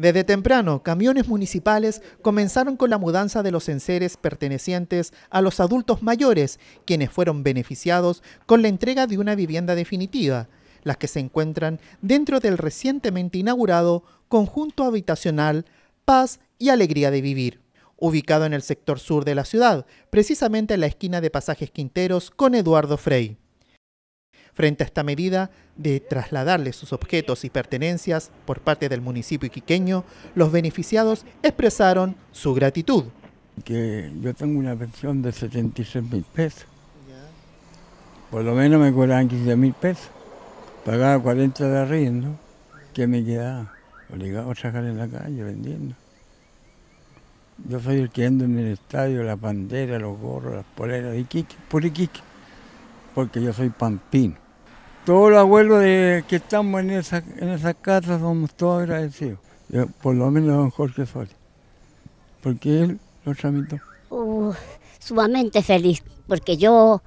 Desde temprano, camiones municipales comenzaron con la mudanza de los enseres pertenecientes a los adultos mayores, quienes fueron beneficiados con la entrega de una vivienda definitiva, las que se encuentran dentro del recientemente inaugurado conjunto habitacional Paz y Alegría de Vivir, ubicado en el sector sur de la ciudad, precisamente en la esquina de Pasajes Quinteros con Eduardo Frey. Frente a esta medida de trasladarle sus objetos y pertenencias por parte del municipio iquiqueño, los beneficiados expresaron su gratitud. Que yo tengo una pensión de 76 mil pesos. Por lo menos me cobraban 15 mil pesos. Pagaba 40 de arriendo, que me quedaba obligado a sacar en la calle vendiendo. Yo soy el que ando en el estadio, la bandera, los gorros, las poleras, de Iquique, por Iquique porque yo soy pampino. Todos los abuelos que estamos en esa, en casa somos todos agradecidos. por lo menos don Jorge Sol... porque él lo tramitó. sumamente feliz, porque yo,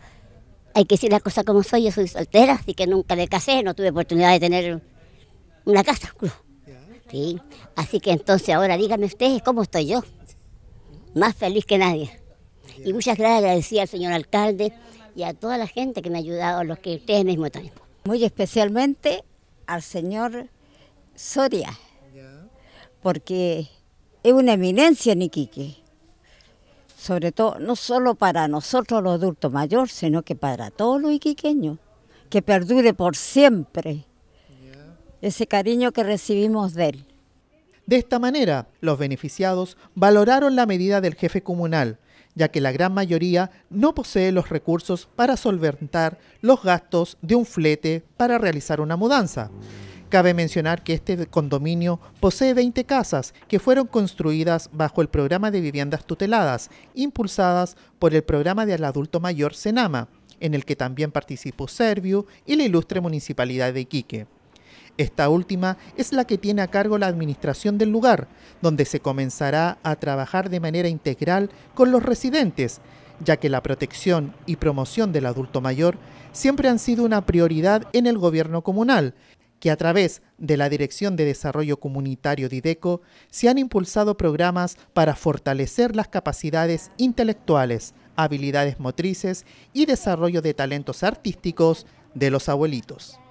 hay que decir las cosas como soy, yo soy soltera, así que nunca me casé, no tuve oportunidad de tener una casa. Sí, así que entonces ahora dígame ustedes cómo estoy yo, más feliz que nadie. Y muchas gracias, decía al señor alcalde, y a toda la gente que me ha ayudado, los que ustedes mismos también. Muy especialmente al señor Soria, porque es una eminencia en Iquique, sobre todo, no solo para nosotros los adultos mayores, sino que para todos los iquiqueños, que perdure por siempre ese cariño que recibimos de él. De esta manera, los beneficiados valoraron la medida del jefe comunal, ya que la gran mayoría no posee los recursos para solventar los gastos de un flete para realizar una mudanza. Cabe mencionar que este condominio posee 20 casas que fueron construidas bajo el programa de viviendas tuteladas, impulsadas por el programa del adulto mayor Senama, en el que también participó Serviu y la ilustre municipalidad de Iquique. Esta última es la que tiene a cargo la administración del lugar, donde se comenzará a trabajar de manera integral con los residentes, ya que la protección y promoción del adulto mayor siempre han sido una prioridad en el gobierno comunal, que a través de la Dirección de Desarrollo Comunitario de IDECO se han impulsado programas para fortalecer las capacidades intelectuales, habilidades motrices y desarrollo de talentos artísticos de los abuelitos.